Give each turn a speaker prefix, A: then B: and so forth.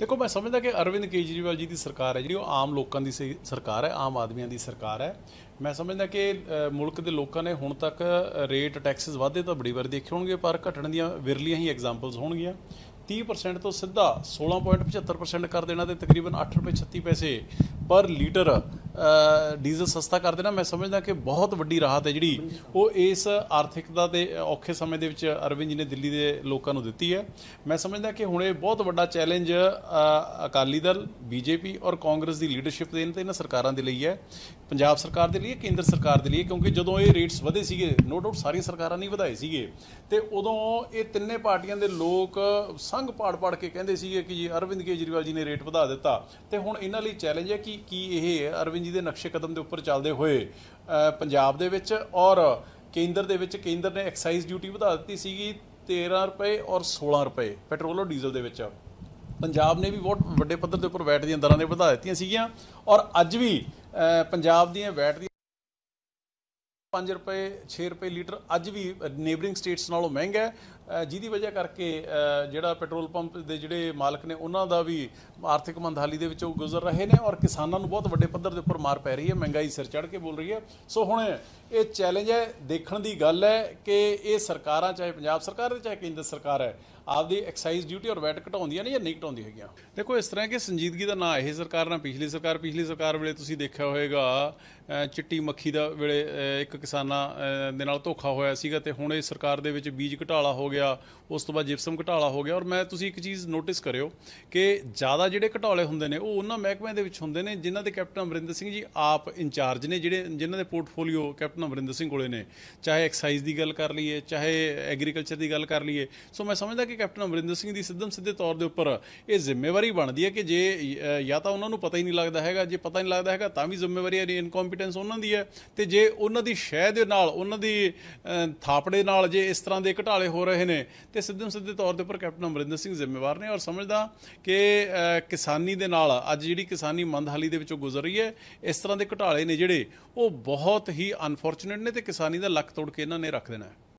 A: ਦੇਖੋ ਮੈਂ ਸਮਝਦਾ ਕਿ ਅਰਵਿੰਦ ਕੇਜਰੀਵਾਲ ਜੀ ਦੀ ਸਰਕਾਰ ਹੈ ਜਿਹੜੀ ਉਹ ਆਮ ਲੋਕਾਂ ਦੀ ਸਰਕਾਰ ਹੈ ਆਮ ਆਦਮੀਆਂ ਦੀ ਸਰਕਾਰ ਹੈ ਮੈਂ ਸਮਝਦਾ ਕਿ ਮੁਲਕ ਦੇ ਲੋਕਾਂ ਨੇ ਹੁਣ ਤੱਕ ਰੇਟ ਟੈਕਸਸ ਵਾਧੇ ਤਾਂ ਬੜੀ ਵਾਰ ਦੇਖੇ ਹੋਣਗੇ ਪਰ ਘਟਣ ਦੀਆਂ ਵਿਰਲੀਆਂ ਹੀ ਐਗਜ਼ਾਮਪਲਸ ਹੋਣਗੀਆਂ 30% ਤੋਂ ਸਿੱਧਾ 16.75% ਕਰ ਦੇਣਾ ਤੇ ਤਕਰੀਬਨ 8 ਰੁਪਏ 36 ਪੈਸੇ ਪਰ ਲੀਟਰ ਡੀਜ਼ਲ ਸਸਤਾ ਕਰ ਦੇਣਾ ਮੈਂ ਸਮਝਦਾ ਕਿ ਬਹੁਤ ਵੱਡੀ ਰਾਹਤ ਹੈ ਜਿਹੜੀ ਉਹ ਇਸ ਆਰਥਿਕਤਾ ਦੇ ਔਖੇ ਸਮੇਂ ਦੇ ਵਿੱਚ ਅਰਵਿੰਦ ਜੀ ਨੇ ਦਿੱਲੀ ਦੇ ਲੋਕਾਂ ਨੂੰ ਦਿੱਤੀ ਹੈ ਮੈਂ ਸਮਝਦਾ ਕਿ ਹੁਣ ਇਹ ਬਹੁਤ ਵੱਡਾ ਚੈਲੰਜ ਅਕਾਲੀ ਦਲ ਬੀਜੇਪੀ ਔਰ ਕਾਂਗਰਸ ਦੀ ਲੀਡਰਸ਼ਿਪ ਦੇ ਇਹਨਾਂ ਸਰਕਾਰਾਂ ਦੇ ਲਈ ਹੈ ਪੰਜਾਬ ਸਰਕਾਰ ਦੇ ਲਈ ਹੈ ਕੇਂਦਰ ਸਰਕਾਰ ਦੇ ਲਈ ਹੈ ਕਿਉਂਕਿ ਜਦੋਂ ਇਹ ਰੇਟਸ ਵਧੇ ਸੀਗੇ ਨੋ ਡਾਊਟ ਸਾਰੀਆਂ ਸਰਕਾਰਾਂ ਨਹੀਂ ਵਧਾਏ ਸੀਗੇ ਤੇ ਉਦੋਂ ਇਹ ਤਿੰਨੇ ਪਾਰਟੀਆਂ ਦੇ ਲੋਕ ਸੰਗ ਪਾੜ ਪਾੜ ਕੇ ਕਹਿੰਦੇ ਸੀਗੇ ਕਿ ਜੀ ਅਰਵਿੰਦ ਕੇਜਰੀਵਾਲ ਜੀ ਨੇ ਰੇਟ ਵਧਾ ਦਿੱਤਾ ਤੇ ਹੁਣ ਇਹਨਾਂ ਲਈ ਚੈਲੰਜ ਹੈ ਕਿ ਕਿ ਕੀ ਇਹ ਅਰਵਿੰਦ ਜੀ ਦੇ ਨਕਸ਼ੇ ਕਦਮ ਦੇ ਉੱਪਰ ਚੱਲਦੇ ਹੋਏ ਪੰਜਾਬ ਦੇ ਵਿੱਚ ਔਰ ਕੇਂਦਰ ਦੇ ਵਿੱਚ ਕੇਂਦਰ ਨੇ ਐਕਸਾਈਜ਼ ਡਿਊਟੀ ਵਧਾ ਦਿੱਤੀ ਸੀਗੀ 13 ਰੁਪਏ ਔਰ 16 ਰੁਪਏ ਪੈਟਰੋਲ ਔਰ ਡੀਜ਼ਲ ਦੇ ਵਿੱਚ ਪੰਜਾਬ ਨੇ ਵੀ ਬਹੁਤ ਵੱਡੇ ਪੱਧਰ ਦੇ ਉੱਪਰ ਵੈਟ ਦੀਆਂ ਦਰਾਂ ਨੇ ਵਧਾ ਦਿੱਤੀਆਂ ਸੀਗੀਆਂ ਔਰ ਅੱਜ ਵੀ ਪੰਜਾਬ ਦੀਆਂ ਵੈਟ 5 ਰੁਪਏ 6 ਰੁਪਏ ਲੀਟਰ ਅੱਜ ਵੀ ਨੇਬਰਿੰਗ ਸਟੇਟਸ ਨਾਲੋਂ ਮਹਿੰਗਾ ਹੈ ਜਿਹਦੀ ਵਜ੍ਹਾ ਕਰਕੇ ਜਿਹੜਾ ਪੈਟਰੋਲ ਪੰਪ ਦੇ ਜਿਹੜੇ ਮਾਲਕ ਨੇ ਉਹਨਾਂ ਦਾ ਵੀ ਆਰਥਿਕ ਮੰਦਹਾਲੀ ਦੇ ਵਿੱਚੋਂ ਗੁਜ਼ਰ ਰਹੇ ਨੇ ਔਰ ਕਿਸਾਨਾਂ ਨੂੰ ਬਹੁਤ ਵੱਡੇ ਪੱਧਰ ਦੇ ਉੱਪਰ ਮਾਰ ਪੈ ਰਹੀ ਹੈ ਮਹਿੰਗਾਈ ਸਿਰ ਚੜ ਕੇ ਬੋਲ ਰਹੀ ਹੈ ਸੋ ਹੁਣ ਇਹ ਚੈਲੰਜ ਹੈ ਦੇਖਣ ਦੀ ਗੱਲ ਹੈ ਕਿ ਇਹ ਸਰਕਾਰਾਂ ਚਾਹੇ ਪੰਜਾਬ ਸਰਕਾਰ ਹੈ ਚਾਹੇ ਕੇਂਦਰ ਸਰਕਾਰ ਹੈ ਆਪਦੀ ਐਕਸਾਈਜ਼ ਡਿਊਟੀ ਔਰ ਵੈਟ ਘਟਾਉਂਦੀਆਂ ਨੇ ਜਾਂ ਨਹੀਂ ਘਟਾਉਂਦੀ ਹੈਗੀਆਂ ਦੇਖੋ ਇਸ ਤਰ੍ਹਾਂ ਕਿ ਸੰਜੀਦਗੀ ਦਾ ਨਾਂ ਇਹ ਸਰਕਾਰ ਨਾਲ ਪਿਛਲੀ ਸਰਕਾਰ ਪਿਛਲੀ ਸਰਕਾਰ ਵੇਲੇ ਤੁਸੀਂ ਦੇਖਿਆ ਹੋਵੇਗਾ ਚਿੱਟੀ ਮੱਖੀ ਦਾ ਵੇਲੇ ਇੱਕ ਕਿਸਾਨਾਂ ਦੇ ਨਾਲ ਧੋਖਾ ਹੋਇਆ ਸੀਗਾ ਤੇ ਹੁਣ ਇਹ ਸਰਕਾਰ ਦੇ ਵਿੱਚ ਬੀਜ ਘਟਾਲਾ ਹੋ ਗਿਆ ਉਸ ਤੋਂ ਬਾਅਦ ਜਿਪਸਮ ਘਟਾਲਾ ਹੋ ਗਿਆ ਔਰ ਮੈਂ ਤੁਸੀਂ ਇੱਕ ਚੀਜ਼ ਨੋਟਿਸ ਕਰਿਓ ਕਿ ਜ਼ਿਆਦਾ ਜਿਹੜੇ ਘਟਾਲੇ ਹੁੰਦੇ ਨੇ ਉਹ ਉਹਨਾਂ ਮਹਿਕਮਿਆਂ ਦੇ ਵਿੱਚ ਹੁੰਦੇ ਨੇ ਜਿਨ੍ਹਾਂ ਦੇ ਕੈਪਟਨ ਅਮਰਿੰਦਰ ਸਿੰਘ ਜੀ ਆਪ ਇੰਚਾਰਜ ਨੇ ਜਿਹੜੇ ਜਿਨ੍ਹਾਂ ਦੇ ਪੋਰਟਫੋਲੀਓ ਕੈਪਟਨ ਅਮਰਿੰਦਰ ਸਿੰਘ ਕੋਲੇ ਨੇ ਚਾਹੇ ਐਕਸਾਈਜ਼ ਦੀ ਗੱਲ ਕਰ ਲਈਏ ਚਾਹੇ ਐਗਰੀਕਲਚਰ ਦੀ ਗੱਲ ਕਰ ਲਈਏ ਸੋ ਮੈਂ ਸਮਝਦਾ ਕਿ ਕੈਪਟਨ ਅਮਰਿੰਦਰ ਸਿੰਘ ਦੀ ਸਿੱਧਮ ਸਿੱਧੇ ਤੌਰ ਦੇ ਉੱਪਰ ਇਹ ਜ਼ਿੰਮੇਵਾਰੀ ਬਣਦੀ ਹੈ ਕਿ ਜੇ ਜਾਂ ਤਾਂ ਉਹਨਾਂ ਨੂੰ ਪਤਾ ਹੀ ਨਹੀਂ ਲੱਗਦਾ ਹੈਗਾ ਜੇ ਪਤਾ ਨਹੀਂ ਲੱਗਦਾ ਹੈਗਾ ਤਾਂ ਵੀ ਜ਼ਿੰਮੇਵਾਰੀ ਹੈ ਇਨਕੰਪੀਟੈਂਸ ਉਹਨਾਂ ਦੀ ਹੈ ਤੇ ਜੇ ਉਹਨਾਂ ਦੀ ਸ਼ਹਿ ਦੇ ਨਾਲ ਉਹਨਾਂ ਦੀ ਥਾਪੜੇ ਨਾਲ ਜੇ ਇਸ ਤਰ੍ਹਾਂ ਦੇ ਘਟਾਲੇ ਹੋ ਰਹੇ ਨੇ ਤੇ ਸਿੱਧਮ ਸਿੱਧੇ ਤੌਰ ਦੇ ਉੱਪਰ ਕੈਪਟਨ ਅਮਰਿੰਦਰ ਸਿੰਘ ਜ਼ਿੰਮੇਵਾਰ ਨੇ ਔਰ ਸਮਝਦਾ ਕਿ ਕਿਸਾਨੀ ਦੇ ਨਾਲ ਅੱਜ ਜਿਹੜੀ ਕਿਸਾਨੀ ਮੰਦਹਾਲੀ ਦੇ ਵਿੱਚੋਂ ਗੁਜ਼ਰ ਰਹੀ ਹੈ ਇਸ ਤਰ੍ਹਾਂ ਦੇ ਘਟਾਲੇ ਨੇ ਜਿਹੜੇ ਉਹ ਬਹੁਤ ਹੀ ਅਨਫ ਅਨਫੋਰਚੂਨੇਟ ਨੇ ਤੇ ਕਿਸਾਨੀ ਦਾ ਲੱਕ ਤੋੜ ਕੇ ਇਹਨਾਂ ਨੇ ਰੱਖ ਦੇਣਾ ਹੈ